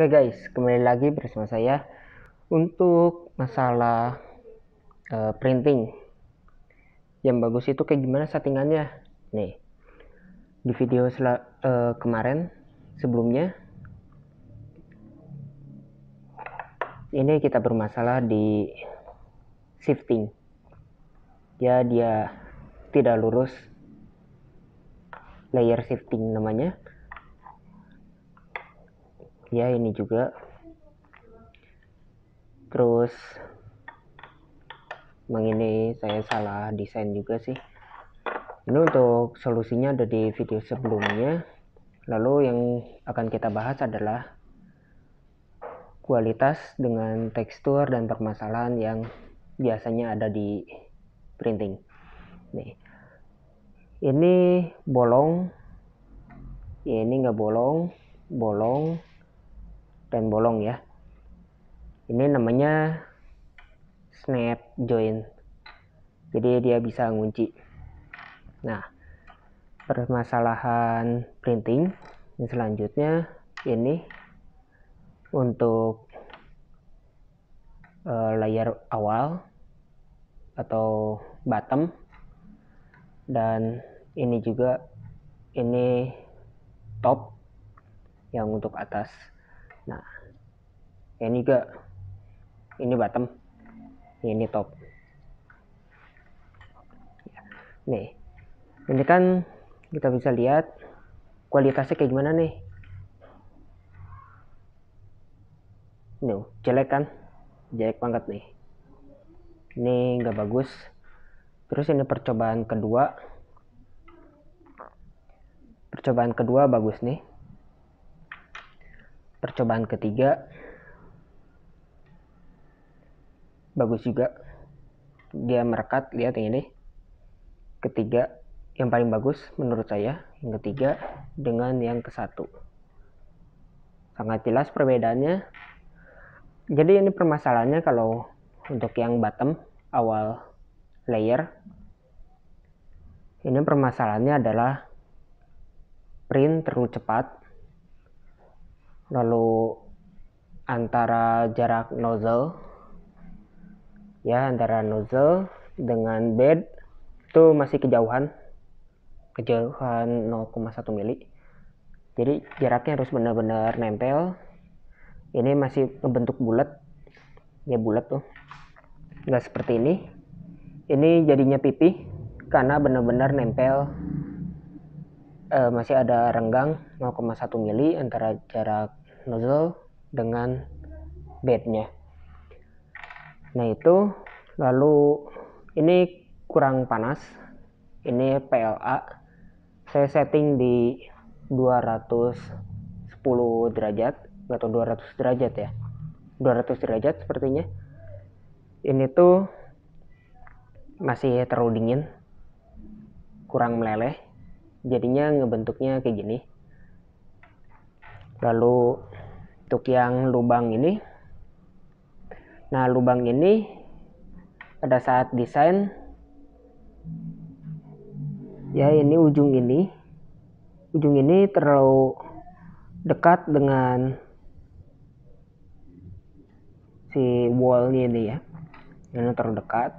Oke guys, kembali lagi bersama saya untuk masalah uh, printing. Yang bagus itu kayak gimana settingannya? Nih. Di video uh, kemarin sebelumnya ini kita bermasalah di shifting. Ya dia tidak lurus layer shifting namanya ya ini juga terus mengini saya salah desain juga sih ini untuk solusinya ada di video sebelumnya lalu yang akan kita bahas adalah kualitas dengan tekstur dan permasalahan yang biasanya ada di printing nih ini bolong ya, ini enggak bolong bolong dan bolong ya ini namanya snap join jadi dia bisa ngunci nah permasalahan printing yang selanjutnya ini untuk uh, layer awal atau bottom dan ini juga ini top yang untuk atas nah ini ke ini bottom ini top nih ini kan kita bisa lihat kualitasnya kayak gimana nih no jelek kan jelek banget nih ini nggak bagus terus ini percobaan kedua percobaan kedua bagus nih percobaan ketiga bagus juga dia merekat lihat yang ini ketiga yang paling bagus menurut saya yang ketiga dengan yang ke satu sangat jelas perbedaannya jadi ini permasalahannya kalau untuk yang bottom awal layer ini permasalahannya adalah print terlalu cepat lalu antara jarak nozzle ya antara nozzle dengan bed itu masih kejauhan kejauhan 0,1 mili jadi jaraknya harus benar-benar nempel ini masih membentuk bulat ya bulat tuh enggak seperti ini ini jadinya pipih karena benar-benar nempel e, masih ada renggang 0,1 mili antara jarak nozzle dengan bednya nah itu lalu ini kurang panas ini PLA saya setting di 210 derajat atau 200 derajat ya 200 derajat sepertinya ini tuh masih terlalu dingin kurang meleleh jadinya ngebentuknya kayak gini lalu untuk yang lubang ini nah lubang ini pada saat desain ya ini ujung ini ujung ini terlalu dekat dengan si wallnya ini ya ini terlalu dekat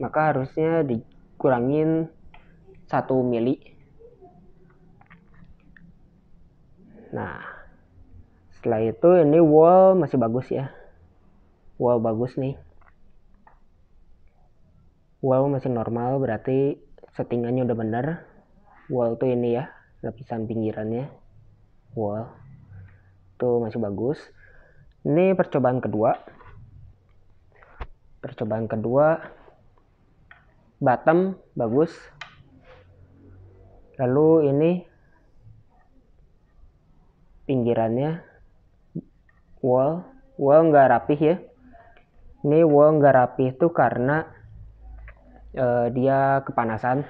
maka harusnya dikurangin satu mili nah setelah itu ini wall masih bagus ya wall bagus nih wall masih normal berarti settingannya udah benar wall tuh ini ya lapisan pinggirannya wall tuh masih bagus ini percobaan kedua percobaan kedua bottom bagus lalu ini pinggirannya wall wall nggak rapih ya ini wall nggak rapih tuh karena uh, dia kepanasan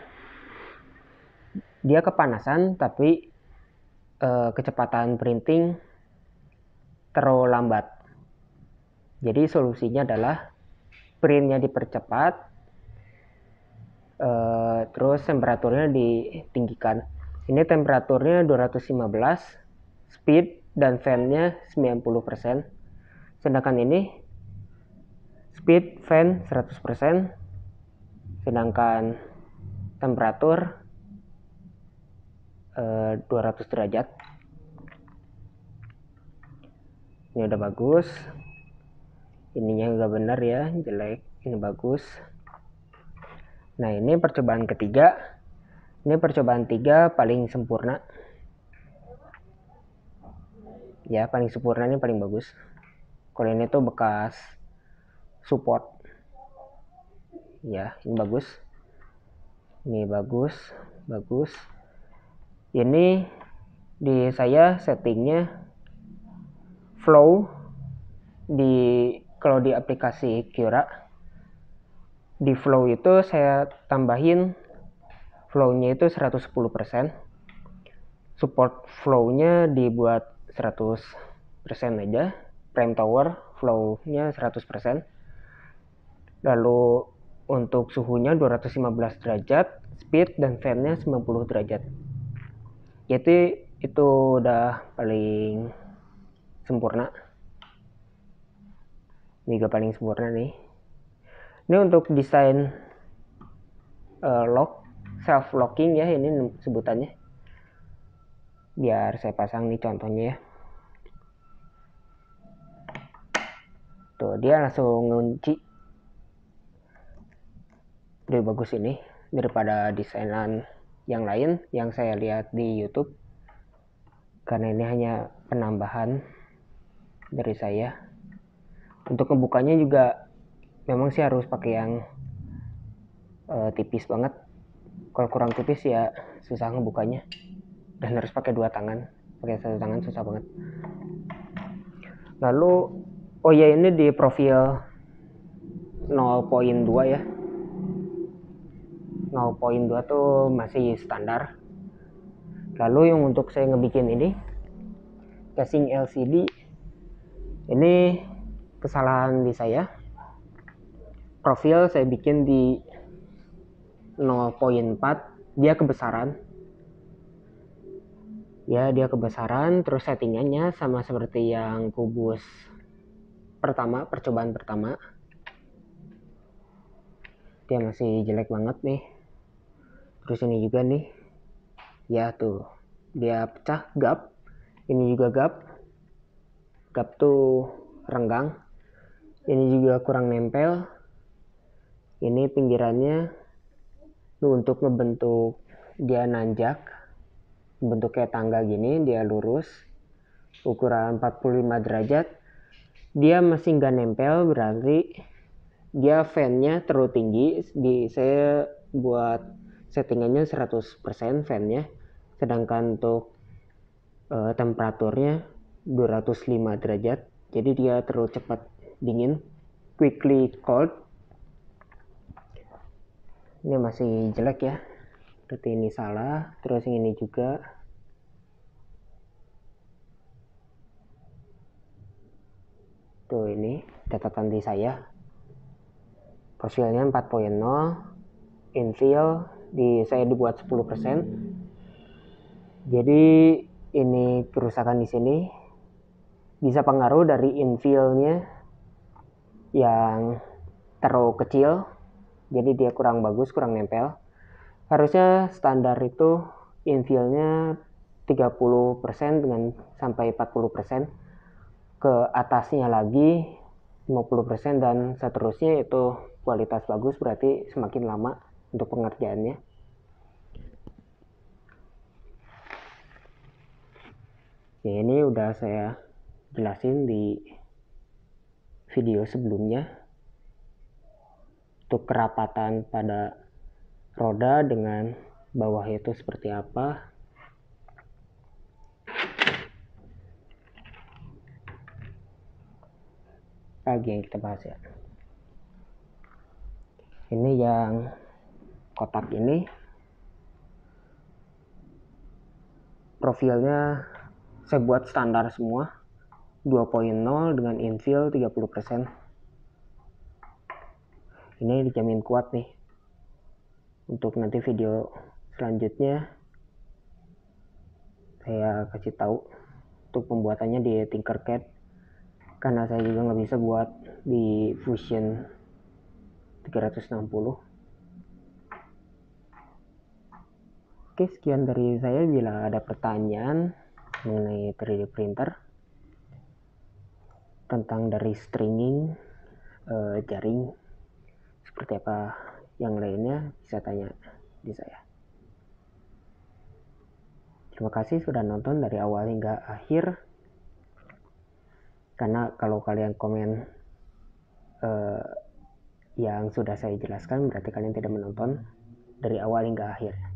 dia kepanasan tapi uh, kecepatan printing terlalu lambat jadi solusinya adalah printnya dipercepat uh, terus temperaturnya ditinggikan ini temperaturnya 215 speed dan fan-nya 90%. Sedangkan ini speed fan 100%. Sedangkan temperatur eh, 200 derajat. Ini udah bagus. Ininya nggak benar ya, jelek. Ini bagus. Nah, ini percobaan ketiga. Ini percobaan tiga paling sempurna ya paling sempurna ini paling bagus kalau ini tuh bekas support ya ini bagus ini bagus bagus ini di saya settingnya flow di kalau di aplikasi Kira di flow itu saya tambahin flow-nya itu 110% support flow-nya dibuat 100% aja frame tower flow-nya 100% lalu untuk suhunya 215 derajat speed dan fan-nya 90 derajat jadi itu udah paling sempurna ini juga paling sempurna nih ini untuk desain uh, lock self locking ya ini sebutannya biar saya pasang nih contohnya ya tuh dia langsung ngunci lebih bagus ini daripada desainan yang lain yang saya lihat di YouTube karena ini hanya penambahan dari saya untuk membukanya juga memang sih harus pakai yang uh, tipis banget kalau kurang tipis ya susah ngebukanya dan harus pakai dua tangan pakai satu tangan susah banget lalu oh ya ini di profil 0.2 ya 0.2 tuh masih standar lalu yang untuk saya ngebikin ini casing LCD ini kesalahan di saya profil saya bikin di 0.4 dia kebesaran ya dia kebesaran terus settingannya sama seperti yang kubus pertama percobaan pertama dia masih jelek banget nih terus ini juga nih ya tuh dia pecah gap ini juga gap gap tuh renggang ini juga kurang nempel ini pinggirannya untuk membentuk dia nanjak bentuk kayak tangga gini dia lurus ukuran 45 derajat dia masih nggak nempel berarti dia fan-nya terlalu tinggi di saya buat settingannya 100% fan fannya sedangkan untuk uh, temperaturnya 205 derajat jadi dia terlalu cepat dingin quickly cold ini masih jelek ya berarti ini salah terus yang ini juga tuh ini catatan di saya profilnya 4.0 infill di saya dibuat 10% jadi ini kerusakan di sini bisa pengaruh dari infillnya yang terlalu kecil jadi dia kurang bagus kurang nempel harusnya standar itu infilnya 30% dengan sampai 40% ke atasnya lagi 50% dan seterusnya itu kualitas bagus berarti semakin lama untuk pengerjaannya ya ini udah saya jelasin di video sebelumnya untuk kerapatan pada roda dengan bawah itu seperti apa lagi yang kita bahas ya ini yang kotak ini profilnya saya buat standar semua 2.0 dengan infill 30% ini dijamin kuat nih untuk nanti video selanjutnya saya kasih tahu untuk pembuatannya di Tinkercad karena saya juga nggak bisa buat di Fusion 360 oke sekian dari saya bila ada pertanyaan mengenai 3D printer tentang dari stringing eh, jaring seperti apa yang lain bisa tanya di saya. Terima kasih sudah nonton dari awal hingga akhir. Karena kalau kalian komen eh, yang sudah saya jelaskan, berarti kalian tidak menonton dari awal hingga akhir.